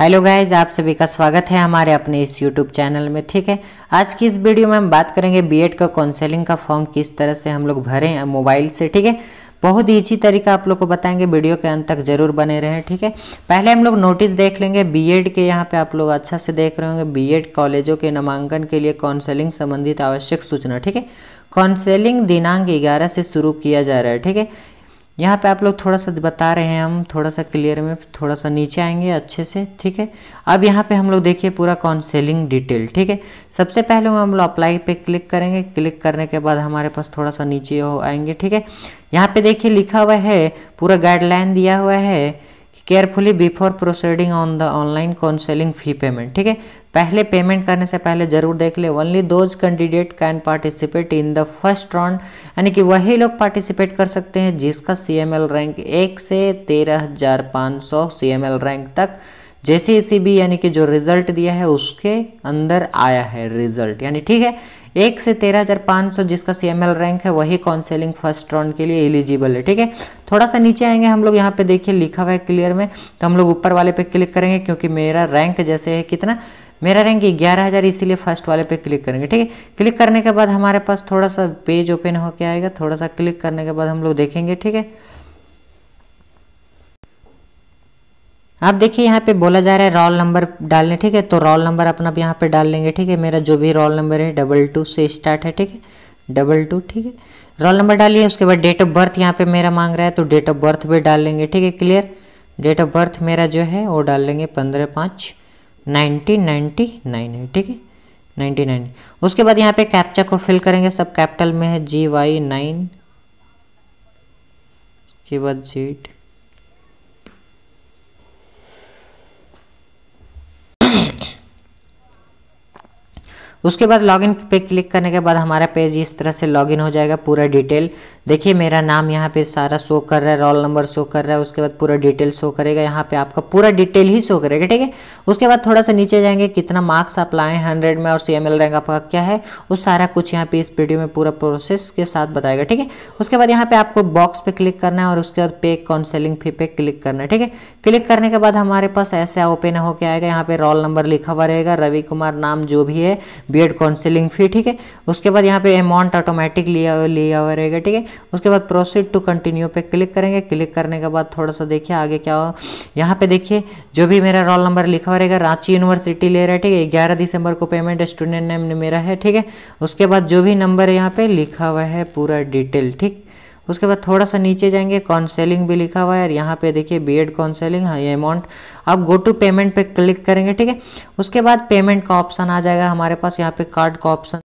hello guys आप सभी का स्वागत है हमारे अपने इस यूट्यूब चैनल में ठीक है आज की इस वीडियो में हम बात करेंगे बीएड का काउंसलिंग का फॉर्म किस तरह से हम लोग भरें मोबाइल से ठीक है बहुत ईजी तरीका आप लोग को बताएंगे वीडियो के अंत तक जरूर बने रहें ठीक है पहले हम लोग नोटिस देख लेंगे बीएड के यहाँ पे आप लोग अच्छा से देख रहे होंगे बीएड कॉलेजों के नामांकन के लिए काउंसलिंग संबंधित आवश्यक सूचना ठीक है काउंसलिंग दिनांक 11 से शुरू किया जा रहा है ठीक है यहाँ पे आप लोग थोड़ा सा बता रहे हैं हम थोड़ा सा क्लियर में थोड़ा सा नीचे आएंगे अच्छे से ठीक है अब यहाँ पे हम लोग देखिए पूरा काउंसिलिंग डिटेल ठीक है सबसे पहले हम लोग अप्लाई पे क्लिक करेंगे क्लिक करने के बाद हमारे पास थोड़ा सा नीचे हो आएंगे ठीक है यहाँ पे देखिए लिखा हुआ है पूरा गाइडलाइन दिया हुआ है carefully before proceeding on the online counselling fee payment ठीक है पहले पेमेंट करने से पहले जरूर देख ले only those candidate can participate in the first round यानी कि वही लोग पार्टिसिपेट कर सकते हैं जिसका सी रैंक एक से तेरह हजार पाँच सौ सी रैंक तक जैसे ई यानी कि जो रिजल्ट दिया है उसके अंदर आया है रिजल्ट यानी ठीक है एक से तेरह हज़ार पाँच सौ जिसका सी एम एल रैंक है वही काउंसिलिंग फर्स्ट राउंड के लिए एलिजिबल है ठीक है थोड़ा सा नीचे आएंगे हम लोग यहाँ पे देखिए लिखा हुआ है क्लियर में तो हम लोग ऊपर वाले पे क्लिक करेंगे क्योंकि मेरा रैंक जैसे है कितना मेरा रैंक ग्यारह हज़ार इसीलिए फर्स्ट वाले पे क्लिक करेंगे ठीक है क्लिक करने के बाद हमारे पास थोड़ा सा पेज ओपन होके आएगा थोड़ा सा क्लिक करने के बाद हम लोग देखेंगे ठीक है आप देखिए यहाँ पे बोला जा रहा है रोल नंबर डालने ठीक है तो रोल नंबर अपना आप यहाँ पे डाल लेंगे ठीक है मेरा जो भी रोल नंबर है डबल टू से स्टार्ट है ठीक है डबल टू ठीक है रोल नंबर डालिए उसके बाद डेट ऑफ बर्थ यहाँ पे मेरा मांग रहा है तो डेट ऑफ बर्थ भी डाल लेंगे ठीक है क्लियर डेट ऑफ बर्थ मेरा जो है वो डाल लेंगे पंद्रह पाँच नाइनटीन नाइन है ठीक है नाइन्टी नाइन उसके बाद यहाँ पे कैप्चा को फिल करेंगे सब कैपिटल में है जी वाई नाइन उसके बाद जेड उसके बाद लॉगिन पे क्लिक करने के बाद हमारा पेज इस तरह से लॉगिन हो जाएगा पूरा डिटेल देखिए मेरा नाम यहाँ पे सारा शो कर रहा है रोल नंबर शो कर रहा है उसके बाद पूरा डिटेल शो करेगा यहाँ पे आपका पूरा डिटेल ही शो करेगा ठीक है उसके बाद थोड़ा सा नीचे जाएंगे कितना मार्क्स आप लाएँ हंड्रेड में और सी एम रैंक आपका क्या है वो सारा कुछ यहाँ पे इस वीडियो में पूरा प्रोसेस के साथ बताएगा ठीक है उसके बाद यहाँ पे आपको बॉक्स पे क्लिक करना है और उसके बाद पे काउंसलिंग फी पे क्लिक करना है ठीक है क्लिक करने के बाद हमारे पास ऐसा ओपन होके आएगा यहाँ पे रोल नंबर लिखा हुआ रहेगा रवि कुमार नाम जो भी है बी एड काउंसलिंग फी ठीक है उसके बाद यहाँ पे अमाउंट ऑटोमेटिक लिया लिया हुआ रहेगा ठीक है उसके बाद प्रोसीड टू कंटिन्यू पे क्लिक करेंगे क्लिक करने के बाद थोड़ा सा देखिए आगे क्या हो यहाँ पे देखिए जो भी मेरा रोल नंबर लिखा हुआ रहेगा रांची यूनिवर्सिटी ले रहा है ठीक है ग्यारह दिसंबर को पेमेंट स्टूडेंट नेम मेरा है ठीक है उसके बाद जो भी नंबर यहाँ पे लिखा हुआ है पूरा डिटेल ठीक उसके बाद थोड़ा सा नीचे जाएंगे काउंसलिंग भी लिखा हुआ है और यहाँ पे देखिए बी एड काउंसलिंग हाँ ये अमाउंट आप गो टू पेमेंट पे क्लिक करेंगे ठीक है उसके बाद पेमेंट का ऑप्शन आ जाएगा हमारे पास यहाँ पे कार्ड का ऑप्शन